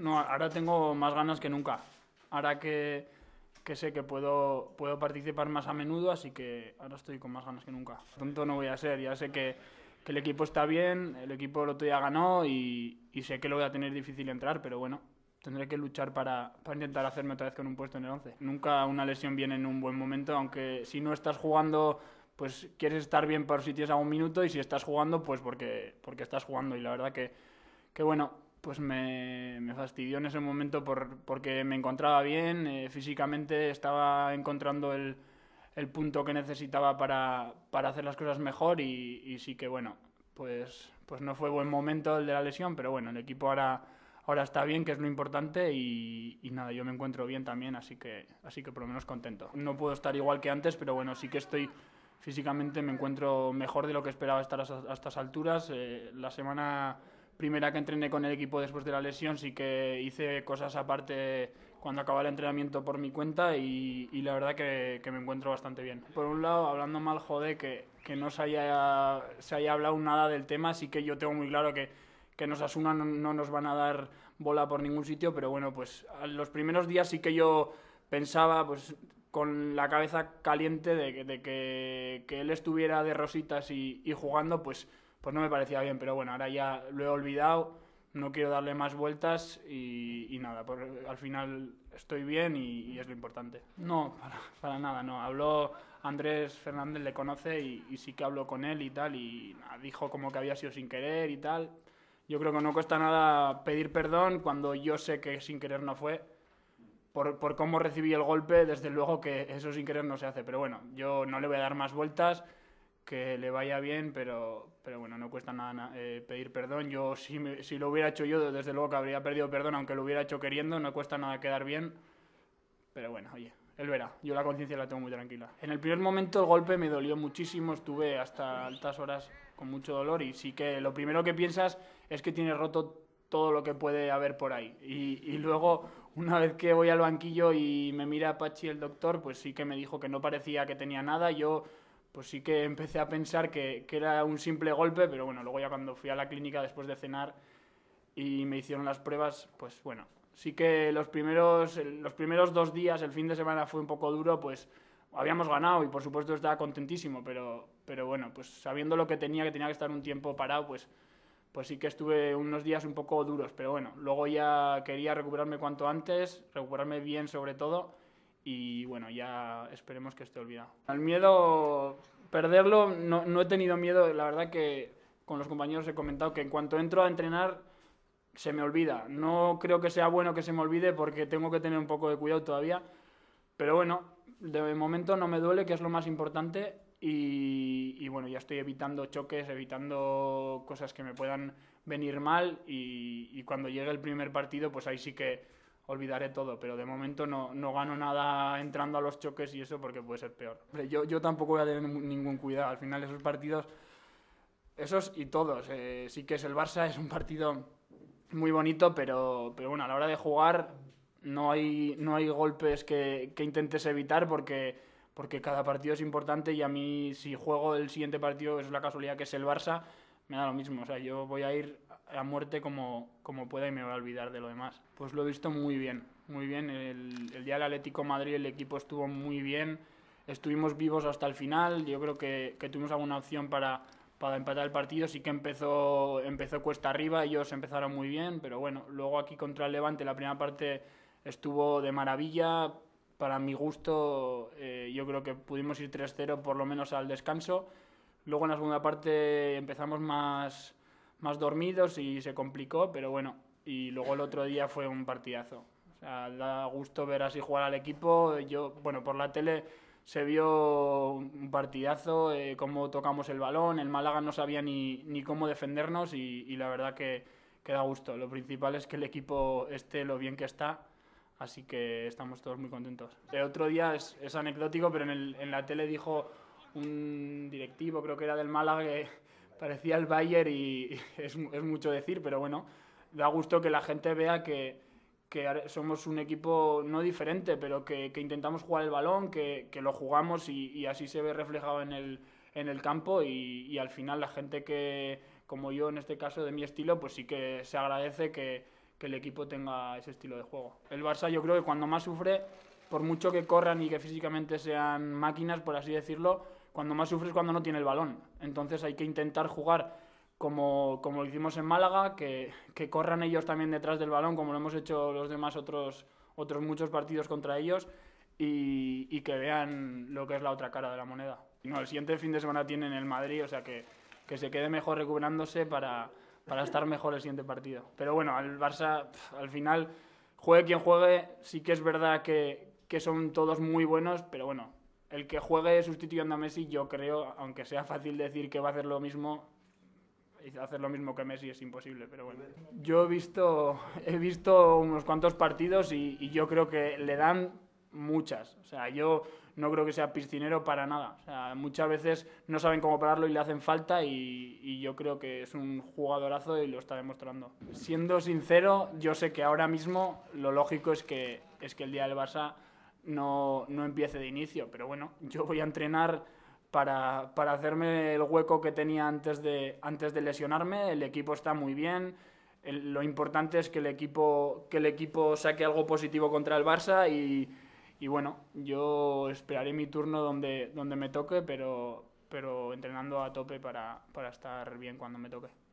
No, ahora tengo más ganas que nunca. Ahora que, que sé que puedo, puedo participar más a menudo, así que ahora estoy con más ganas que nunca. Pronto no voy a ser, ya sé que, que el equipo está bien, el equipo el otro día ganó y, sé que lo voy a tener difícil entrar, pero bueno, tendré que luchar para, para intentar hacerme otra vez con un puesto en el 11. Nunca una lesión viene en un buen momento, aunque si no estás jugando pues quieres estar bien por si tienes algún minuto y si estás jugando pues porque, porque estás jugando y la verdad que, que bueno, pues me, fastidió en ese momento porque me encontraba bien, eh, físicamente estaba encontrando el, punto que necesitaba para, hacer las cosas mejor y, sí que bueno, pues, pues no fue buen momento el de la lesión, pero bueno, el equipo ahora, ahora está bien, que es lo importante y, nada, yo me encuentro bien también, así que, así que por lo menos contento. No puedo estar igual que antes, pero bueno, sí que estoy... Físicamente me encuentro mejor de lo que esperaba estar a, estas alturas. Eh, la semana primera que entrené con el equipo después de la lesión, sí que hice cosas aparte cuando acababa el entrenamiento por mi cuenta y, la verdad que, me encuentro bastante bien. Por un lado, hablando mal, jode que, que, no se haya, se haya hablado nada del tema, sí que yo tengo muy claro que, que nos asunan no, nos van a dar bola por ningún sitio, pero bueno, pues los primeros días sí que yo pensaba, pues con la cabeza caliente de, que, él estuviera de rositas y, y jugando, pues pues no me parecía bien, pero bueno, ahora ya lo he olvidado, no quiero darle más vueltas y, nada, al final estoy bien y, es lo importante. No, para, nada, no. Habló Andrés Fernández, le conoce y, sí que habló con él y tal, y dijo como que había sido sin querer y tal. Yo creo que no cuesta nada pedir perdón cuando yo sé que sin querer no fue. Por, por cómo recibí el golpe, desde luego que eso sin querer no se hace. Pero bueno, yo no le voy a dar más vueltas que le vaya bien, pero, pero bueno, no cuesta nada eh, pedir perdón. Yo, si, si, lo hubiera hecho yo, desde luego que habría perdido perdón, aunque lo hubiera hecho queriendo, no cuesta nada quedar bien. Pero bueno, oye, él verá. Yo la conciencia la tengo muy tranquila. En el primer momento el golpe me dolió muchísimo, estuve hasta altas horas con mucho dolor y sí que lo primero que piensas es que tienes roto todo lo que puede haber por ahí. Y, luego, una vez que voy al banquillo y me mira Pachi el doctor, pues sí que me dijo que no parecía que tenía nada. Yo pues sí que empecé a pensar que, era un simple golpe, pero bueno, luego ya cuando fui a la clínica después de cenar y me hicieron las pruebas, pues bueno, sí que los primeros, los primeros dos días, el fin de semana fue un poco duro, pues habíamos ganado y por supuesto estaba contentísimo, pero, pero bueno, pues sabiendo lo que tenía, que tenía que estar un tiempo parado, pues, pues sí que estuve unos días un poco duros, pero bueno, luego ya quería recuperarme cuanto antes, recuperarme bien sobre todo y bueno, ya esperemos que esté olvidado. El miedo, perderlo, no, no he tenido miedo, la verdad que con los compañeros he comentado que en cuanto entro a entrenar se me olvida. No creo que sea bueno que se me olvide porque tengo que tener un poco de cuidado todavía, pero bueno, de momento no me duele, que es lo más importante. Y, bueno, ya estoy evitando choques, evitando cosas que me puedan venir mal y, y cuando llegue el primer partido, pues ahí sí que olvidaré todo, pero de momento no, no gano nada entrando a los choques y eso porque puede ser peor. Yo, yo tampoco voy a tener ningún cuidado, al final esos partidos, esos y todos, eh, sí que es el Barça, es un partido muy bonito, pero, pero bueno, a la hora de jugar no hay, no hay golpes que, que intentes evitar porque porque cada partido es importante y a mí si juego el siguiente partido, es la casualidad que es el Barça, me da lo mismo. O sea, yo voy a ir a muerte como, como pueda y me va a olvidar de lo demás. Pues lo he visto muy bien, muy bien. El, el día del Atlético Madrid el equipo estuvo muy bien, estuvimos vivos hasta el final, yo creo que, que tuvimos alguna opción para, para empatar el partido, sí que empezó, empezó cuesta arriba, ellos empezaron muy bien, pero bueno, luego aquí contra el Levante la primera parte estuvo de maravilla, para mi gusto eh, yo creo que pudimos ir 3-0 por lo menos al descanso, luego en la segunda parte empezamos más más dormidos y se complicó, pero bueno, y luego el otro día fue un partidazo. O sea, da gusto ver así jugar al equipo. Yo, bueno, por la tele se vio un partidazo, eh, cómo tocamos el balón, el Málaga no sabía ni, ni cómo defendernos y, la verdad que, que, da gusto. Lo principal es que el equipo esté lo bien que está, así que estamos todos muy contentos. El otro día es, es anecdótico, pero en, en la tele dijo un directivo, creo que era del Málaga, parecía el Bayern y es, mucho decir, pero bueno, da gusto que la gente vea que, que somos un equipo no diferente, pero que, que intentamos jugar el balón, que, que lo jugamos y, y, así se ve reflejado en el, en el campo y, y, al final la gente que, como yo en este caso de mi estilo, pues sí que se agradece que, que el equipo tenga ese estilo de juego. El Barça yo creo que cuando más sufre, por mucho que corran y que físicamente sean máquinas, por así decirlo, cuando más sufres cuando no tiene el balón. Entonces hay que intentar jugar como, como lo hicimos en Málaga, que, que, corran ellos también detrás del balón, como lo hemos hecho los demás otros, otros muchos partidos contra ellos, y, que vean lo que es la otra cara de la moneda. No, el siguiente fin de semana tienen el Madrid, o sea que, que se quede mejor recuperándose para, para estar mejor el siguiente partido. Pero bueno, al Barça, al final, juegue quien juegue, sí que es verdad que, que son todos muy buenos, pero bueno, el que juegue sustituyendo a Messi, yo creo, aunque sea fácil decir que va a hacer lo mismo, hacer lo mismo que Messi es imposible, pero bueno. Yo he visto, he visto unos cuantos partidos y, yo creo que le dan muchas. O sea, yo no creo que sea piscinero para nada. muchas veces no saben cómo pararlo y le hacen falta y, yo creo que es un jugadorazo y lo está demostrando. Siendo sincero, yo sé que ahora mismo lo lógico es que, es que el día del Barça no, empiece de inicio. Pero bueno, yo voy a entrenar para, hacerme el hueco que tenía antes de, antes de lesionarme. El equipo está muy bien. lo importante es que el, equipo, que el equipo saque algo positivo contra el Barça y, bueno, yo esperaré mi turno donde, donde me toque, pero, pero entrenando a tope para estar bien cuando me toque.